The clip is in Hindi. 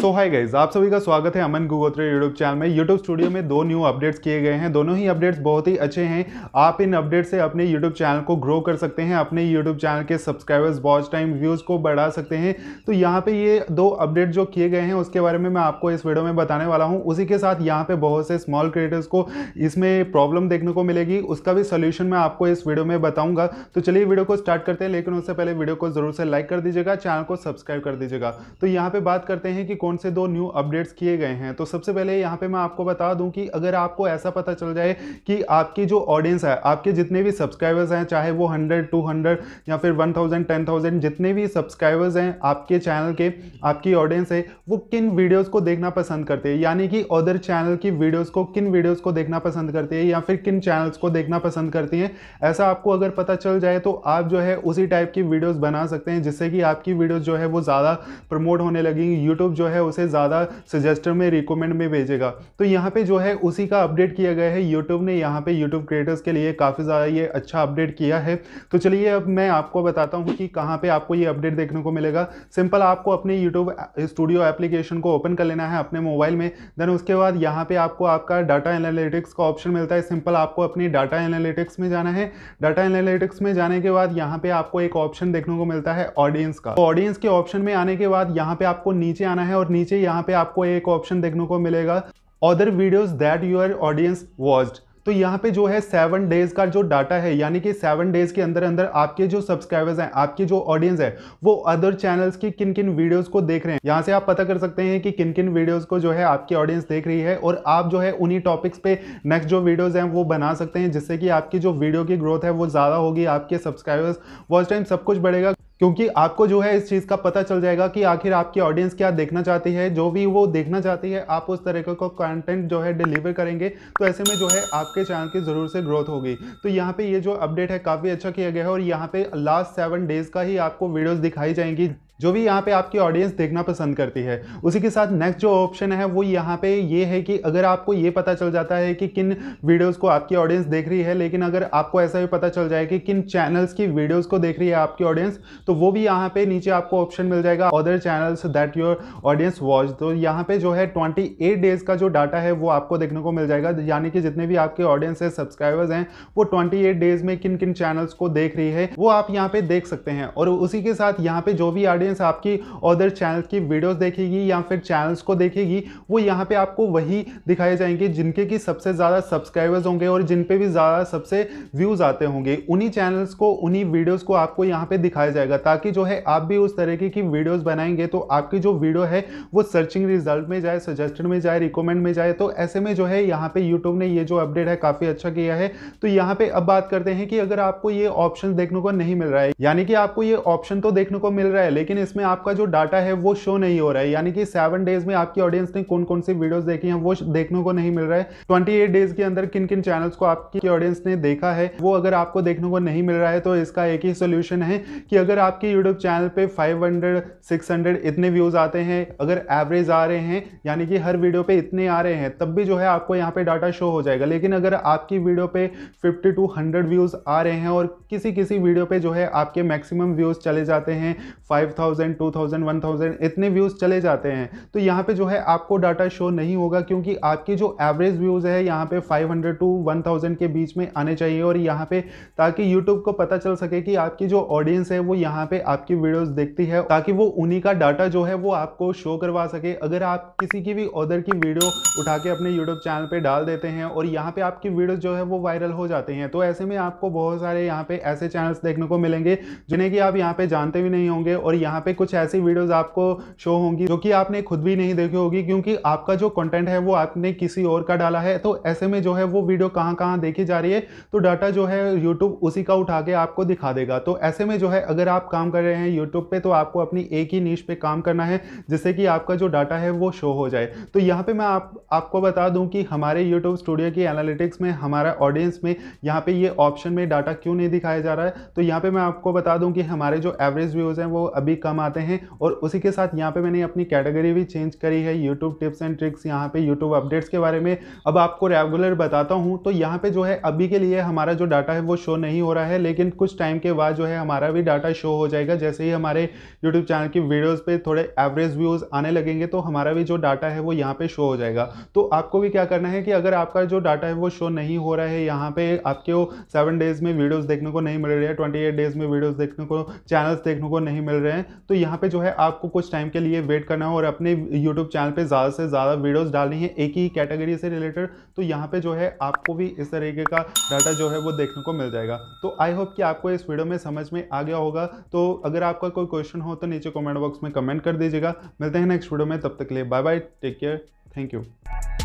सो हाय गाइज आप सभी का स्वागत है अमन गुगोत्रे यूट्यूब चैनल में यूट्यूब स्टूडियो में दो न्यू अपडेट्स किए गए हैं दोनों ही अपडेट्स बहुत ही अच्छे हैं आप इन अपडेट से अपने यूट्यूब चैनल को ग्रो कर सकते हैं अपने यूट्यूब चैनल के सब्सक्राइबर्स वॉच टाइम व्यूज़ को बढ़ा सकते हैं तो यहाँ पे ये दो अपडेट जो किए गए हैं उसके बारे में मैं आपको इस वीडियो में बताने वाला हूँ उसी के साथ यहाँ पर बहुत से स्मॉल क्रिएटर्स को इसमें प्रॉब्लम देखने को मिलेगी उसका भी सोल्यूशन मैं आपको इस वीडियो में बताऊँगा तो चलिए वीडियो को स्टार्ट करते हैं लेकिन उससे पहले वीडियो को जरूर से लाइक कर दीजिएगा चैनल को सब्सक्राइब कर दीजिएगा तो यहाँ पर बात करते हैं कि कौन से दो न्यू अपडेट्स किए गए हैं तो सबसे पहले यहाँ पे मैं आपको बता दूं कि अगर आपको ऐसा पता चल जाए कि आपकी जो ऑडियंस है आपके जितने भी सब्सक्राइबर्स हैं चाहे वो हंड्रेड टू हंड्रेड या फिर वन थाउजेंड जितने भी सब्सक्राइबर्स हैं आपके चैनल के आपकी ऑडियंस है वो किन वीडियोज़ को देखना पसंद करते हैं यानी कि अदर चैनल की वीडियोज़ को किन वीडियोज़ को देखना पसंद करते हैं या फिर किन चैनल्स को देखना पसंद करती हैं ऐसा आपको अगर पता चल जाए तो आप जो है उसी टाइप की वीडियोज़ बना सकते हैं जिससे कि आपकी वीडियोज़ जो है वो ज़्यादा प्रमोट होने लगेंगी यूट्यूब जो है है उसे ज़्यादा सजेस्टर में रिकमेंड में भेजेगा तो यहाँ पे जो है उसी का अपडेट किया गया है यूट्यूब ने यहाँ पे यूट्यूब क्रिएटर्स के लिए काफ़ी ज़्यादा ये अच्छा अपडेट किया है तो चलिए अब मैं आपको बताता हूँ कि कहाँ पर आपको ये अपडेट देखने को मिलेगा सिंपल आपको अपने यूट्यूब स्टूडियो एप्लीकेशन को ओपन कर लेना है अपने मोबाइल में देन उसके बाद यहाँ पर आपको आपका डाटा एनालिटिक्स का ऑप्शन मिलता है सिंपल आपको अपने डाटा एनालिटिक्स में जाना है डाटा एनालिटिक्स में जाने के बाद यहाँ पे आपको एक ऑप्शन देखने को मिलता है ऑडियंस का ऑडियंस तो के ऑप्शन में आने के बाद यहाँ पे आपको नीचे आना है और और नीचे यहाँ पे आपको एक ऑप्शन देखने को मिलेगा other videos that your audience watched तो यहाँ पे जो है सेवन डेज का जो डाटा है यानी कि सेवन डेज के अंदर अंदर आपके जो सब्सक्राइबर्स हैं आपके जो ऑडियंस है वो अदर चैनल्स की किन किन वीडियोस को देख रहे हैं यहाँ से आप पता कर सकते हैं कि किन किन वीडियोस को जो है आपकी ऑडियंस देख रही है और आप जो है उन्हीं टॉपिक्स पे नेक्स्ट जो वीडियोज हैं वो बना सकते हैं जिससे कि आपकी जो वीडियो की ग्रोथ है वो ज़्यादा होगी आपके सब्सक्राइबर्स वॉच टाइम सब कुछ बढ़ेगा क्योंकि आपको जो है इस चीज़ का पता चल जाएगा कि आखिर आपकी ऑडियंस क्या देखना चाहती है जो भी वो देखना चाहती है आप उस तरीके का कंटेंट जो है डिलीवर करेंगे तो ऐसे में जो है आपके चैनल की ज़रूर से ग्रोथ होगी तो यहाँ पे ये जो अपडेट है काफ़ी अच्छा किया गया है और यहाँ पे लास्ट सेवन डेज़ का ही आपको वीडियोज़ दिखाई जाएंगी जो भी यहाँ पे आपकी ऑडियंस देखना पसंद करती है उसी के साथ नेक्स्ट जो ऑप्शन है वो यहाँ पे ये है कि अगर आपको ये पता चल जाता है कि किन वीडियोस को आपकी ऑडियंस देख रही है लेकिन अगर आपको ऐसा भी पता चल जाए कि किन चैनल्स की वीडियोस को देख रही है आपकी ऑडियंस तो वो भी यहाँ पे नीचे आपको ऑप्शन मिल जाएगा other channels that your audience watch तो यहाँ पे जो है ट्वेंटी डेज का जो डाटा है वो आपको देखने को मिल जाएगा यानी कि जितने भी आपके ऑडियंस है सब्सक्राइबर्स हैं वो ट्वेंटी डेज में किन किन चैनल्स को देख रही है वो आप यहाँ पे देख सकते हैं और उसी के साथ यहाँ पे जो भी ऑडियंस ऑडियंस आपकी अदर चैनल की वीडियोस देखेगी या फिर चैनल्स को देखेगी वो यहाँ पे आपको वही दिखाए जाएंगे जिनके की सबसे ज़्यादा सब्सक्राइबर्स होंगे और जिन पे भी ज़्यादा सबसे व्यूज़ आते होंगे उन्हीं चैनल्स को उन्हीं वीडियोज़ को आपको यहाँ पर दिखाया जाएगा ताकि जो है आप भी उस तरीके की वीडियोज़ बनाएंगे तो आपकी जो वीडियो है वो सर्चिंग रिजल्ट में जाए सजेस्टेड में जाए रिकमेंड में जाए तो ऐसे में जो है यहाँ पर यूट्यूब ने ये जो अपडेट है काफ़ी अच्छा किया है तो यहाँ पर अब बात करते हैं कि अगर आपको ये ऑप्शन देखने को नहीं मिल रहा है यानी कि आपको ये ऑप्शन तो देखने को मिल रहा है लेकिन लेकिन इसमें आपका जो डाटा है वो शो नहीं हो रहा है यानी कि सेवन डेज में आपकी ऑडियंस ने कौन कौन सी वीडियोस देखी हैं वो देखने को नहीं मिल रहा है ट्वेंटी एट डेज के अंदर किन किन चैनल्स को आपकी ऑडियंस ने देखा है वो अगर आपको देखने को नहीं मिल रहा है तो इसका एक ही सोल्यूशन है कि अगर आपके यूट्यूब चैनल पर फाइव हंड्रेड इतने व्यूज आते हैं अगर एवरेज आ रहे हैं यानी कि हर वीडियो पर इतने आ रहे हैं तब भी जो है आपको यहाँ पर डाटा शो हो जाएगा लेकिन अगर आपकी वीडियो पर फिफ्टी टू हंड्रेड व्यूज़ आ रहे हैं और किसी किसी वीडियो पर जो है आपके मैक्सिमम व्यूज़ चले जाते हैं 5000 thousand two thousand one thousand इतने व्यूज़ चले जाते हैं तो यहाँ पे जो है आपको डाटा शो नहीं होगा क्योंकि आपकी जो एवरेज व्यूज़ है यहाँ पे 500 टू 1000 के बीच में आने चाहिए और यहाँ पे ताकि YouTube को पता चल सके कि आपकी जो ऑडियंस है वो यहाँ पे आपकी वीडियोज़ देखती है ताकि वो उन्हीं का डाटा जो है वो आपको शो करवा सके अगर आप किसी की भी ऑर्डर की वीडियो उठा के अपने यूट्यूब चैनल पर डाल देते हैं और यहाँ पे आपकी वीडियो जो है वो वायरल हो जाते हैं तो ऐसे में आपको बहुत सारे यहाँ पे ऐसे चैनल्स देखने को मिलेंगे जिन्हें कि आप यहाँ पे जानते भी नहीं होंगे और यहाँ पे कुछ ऐसी वीडियोस आपको शो होंगी जो कि आपने खुद भी नहीं देखी होगी क्योंकि आपका जो कंटेंट है वो आपने किसी और का डाला है तो ऐसे में जो है वो वीडियो कहाँ कहाँ देखी जा रही है तो डाटा जो है यूट्यूब उसी का उठा के आपको दिखा देगा तो ऐसे में जो है अगर आप काम कर रहे हैं यूट्यूब पर तो आपको अपनी एक ही नीच पर काम करना है जिससे कि आपका जो डाटा है वो शो हो जाए तो यहाँ पे मैं आपको बता दूँ कि हमारे यूट्यूब स्टूडियो की एनालिटिक्स में हमारा ऑडियंस में यहाँ पे ये ऑप्शन में डाटा क्यों नहीं दिखाया जा रहा है तो यहाँ पर मैं आपको बता दूँ कि हमारे जो एवरेज व्यूज़ हैं वो अभी कम आते हैं और उसी के साथ यहाँ पे मैंने अपनी कैटेगरी भी चेंज करी है यूट्यूब टिप्स एंड ट्रिक्स यहाँ पे यूट्यूब अपडेट्स के बारे में अब आपको रेगुलर बताता हूँ तो यहाँ पे जो है अभी के लिए हमारा जो डाटा है वो शो नहीं हो रहा है लेकिन कुछ टाइम के बाद जो है हमारा भी डाटा शो हो जाएगा जैसे ही हमारे यूट्यूब चैनल की वीडियोज़ पर थोड़े एवरेज व्यूज़ आने लगेंगे तो हमारा भी जो डाटा है वो यहाँ पर शो हो जाएगा तो आपको भी क्या करना है कि अगर आपका जो डाटा है वो शो नहीं हो रहा है यहाँ पर आपके वो सेवन डेज़ में वीडियोज़ देखने को नहीं मिल रही है ट्वेंटी एट डेज़ में वीडियोज देखने को चैनल्स देखने को नहीं मिल रहे हैं तो यहाँ पे जो है आपको कुछ टाइम के लिए वेट करना हो और अपने यूट्यूब चैनल पे ज़्यादा से ज़्यादा वीडियोस डालनी है एक ही कैटेगरी से रिलेटेड तो यहाँ पे जो है आपको भी इस तरीके का डाटा जो है वो देखने को मिल जाएगा तो आई होप कि आपको इस वीडियो में समझ में आ गया होगा तो अगर आपका कोई क्वेश्चन हो तो नीचे कॉमेंट बॉक्स में कमेंट कर दीजिएगा मिलते हैं नेक्स्ट वीडियो में तब तक के लिए bye bye take care thank you